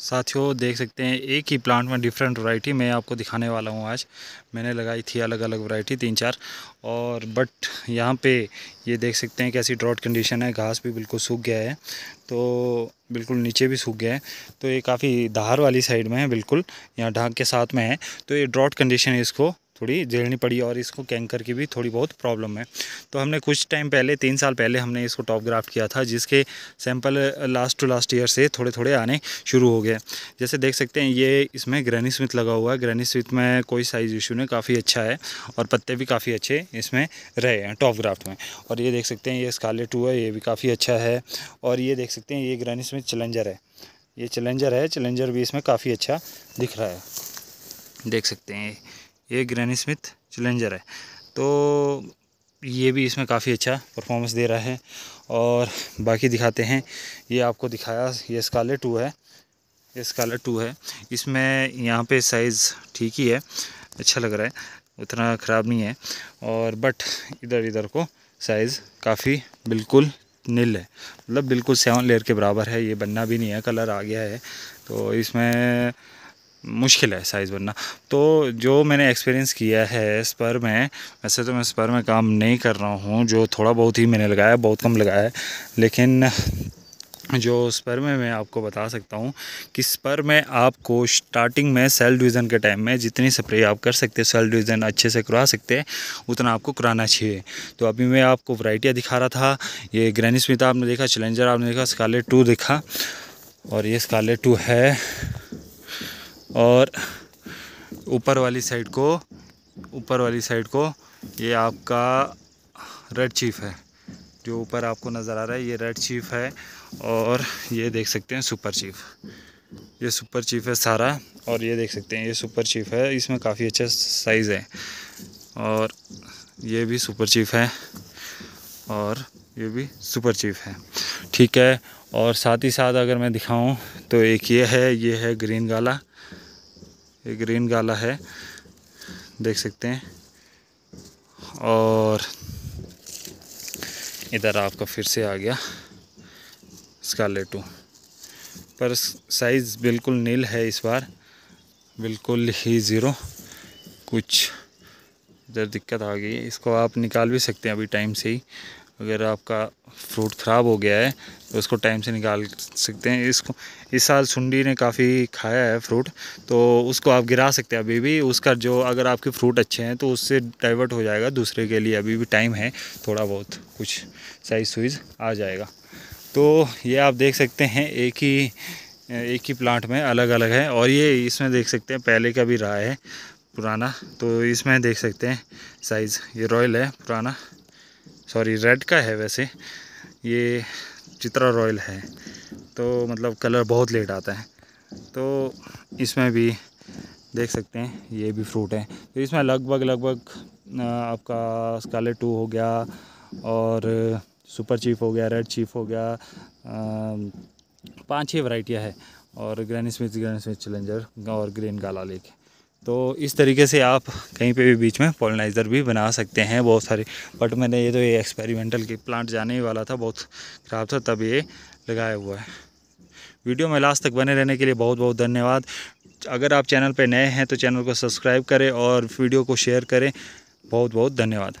साथियों देख सकते हैं एक ही प्लांट में डिफरेंट वैरायटी मैं आपको दिखाने वाला हूं आज मैंने लगाई थी अलग अलग वैरायटी तीन चार और बट यहां पे ये देख सकते हैं कैसी ड्रॉट कंडीशन है घास भी बिल्कुल सूख गया है तो बिल्कुल नीचे भी सूख गया है तो ये काफ़ी धार वाली साइड में है बिल्कुल यहाँ ढाक के साथ में है तो ये ड्रॉट कंडीशन है इसको थोड़ी झेलनी पड़ी और इसको कैंकर की भी थोड़ी बहुत प्रॉब्लम है तो हमने कुछ टाइम पहले तीन साल पहले हमने इसको टॉप ग्राफ्ट किया था जिसके sample last to last year से थोड़े थोड़े आने शुरू हो गए जैसे देख सकते हैं ये इसमें ग्रैनी स्मिथ लगा हुआ है ग्रैनी स्मिथ में कोई साइज़ इशू नहीं काफ़ी अच्छा है और पत्ते भी काफ़ी अच्छे इसमें रहे हैं टॉप ग्राफ्ट में और ये देख सकते हैं ये स्काले टू है ये भी काफ़ी अच्छा है और ये देख सकते हैं ये ग्रैनी स्मिथ चैलेंजर है ये चैलेंजर है चैलेंजर भी इसमें काफ़ी अच्छा दिख रहा है देख सकते हैं ये ग्रैनी स्मिथ चैलेंजर है तो ये भी इसमें काफ़ी अच्छा परफॉर्मेंस दे रहा है और बाकी दिखाते हैं ये आपको दिखाया ये स्काले टू है ये स्काले टू है इसमें यहाँ पे साइज़ ठीक ही है अच्छा लग रहा है उतना ख़राब नहीं है और बट इधर इधर को साइज़ काफ़ी बिल्कुल नील है मतलब बिल्कुल सेवन लेयर के बराबर है ये बनना भी नहीं है कलर आ गया है तो इसमें मुश्किल है साइज़ बनना तो जो मैंने एक्सपीरियंस किया है स्पर में वैसे तो मैं स्पर में काम नहीं कर रहा हूँ जो थोड़ा बहुत ही मैंने लगाया बहुत कम लगाया है लेकिन जो स्पर में मैं आपको बता सकता हूँ कि स्पर में आपको स्टार्टिंग में सेल डिवीज़न के टाइम में जितनी स्प्रे आप कर सकते हैं सेल डिवीज़न अच्छे से करवा सकते हैं उतना आपको कराना चाहिए तो अभी मैं आपको वराइटियाँ दिखा रहा था ये ग्रैनी स्मिता आपने देखा चैलेंजर आपने देखा स्काले टू देखा और ये स्काले टू है और ऊपर वाली साइड को ऊपर वाली साइड को ये आपका रेड चीफ है जो ऊपर आपको नज़र आ रहा है ये रेड चीफ है और ये देख सकते हैं सुपर चीफ ये सुपर चीफ है सारा और ये देख सकते हैं ये सुपर चीफ है इसमें काफ़ी अच्छा साइज़ है और ये भी सुपर चीफ है और ये भी सुपर चीफ है ठीक है और साथ ही साथ अगर मैं दिखाऊं तो एक ये है ये है ग्रीन गाला एक ग्रीन गाला है देख सकते हैं और इधर आपका फिर से आ गया टू पर साइज़ बिल्कुल नील है इस बार बिल्कुल ही ज़ीरो कुछ इधर दिक्कत आ गई इसको आप निकाल भी सकते हैं अभी टाइम से ही अगर आपका फ्रूट ख़राब हो गया है तो उसको टाइम से निकाल सकते हैं इसको इस साल सुंडी ने काफ़ी खाया है फ्रूट तो उसको आप गिरा सकते हैं अभी भी उसका जो अगर आपके फ्रूट अच्छे हैं तो उससे डाइवर्ट हो जाएगा दूसरे के लिए अभी भी टाइम है थोड़ा बहुत कुछ साइज़ सुइज आ जाएगा तो ये आप देख सकते हैं एक ही एक ही प्लांट में अलग अलग है और ये इसमें देख सकते हैं पहले का भी रहा है पुराना तो इसमें देख सकते हैं साइज़ ये रॉयल है पुराना सॉरी रेड का है वैसे ये चित्रा रॉयल है तो मतलब कलर बहुत लेट आता है तो इसमें भी देख सकते हैं ये भी फ्रूट है तो इसमें लगभग लगभग आपका स्काले टू हो गया और सुपर चीफ हो गया रेड चीफ हो गया पांच ही वराइटियाँ है और Granny Smith Granny Smith Challenger और ग्रीन गाला लेक तो इस तरीके से आप कहीं पे भी बीच में पोलनाइज़र भी बना सकते हैं बहुत सारे बट मैंने ये तो ये एक्सपेरिमेंटल की प्लांट जाने ही वाला था बहुत ख़राब था तब ये लगाया हुआ है वीडियो में लास्ट तक बने रहने के लिए बहुत बहुत धन्यवाद अगर आप चैनल पर नए हैं तो चैनल को सब्सक्राइब करें और वीडियो को शेयर करें बहुत बहुत धन्यवाद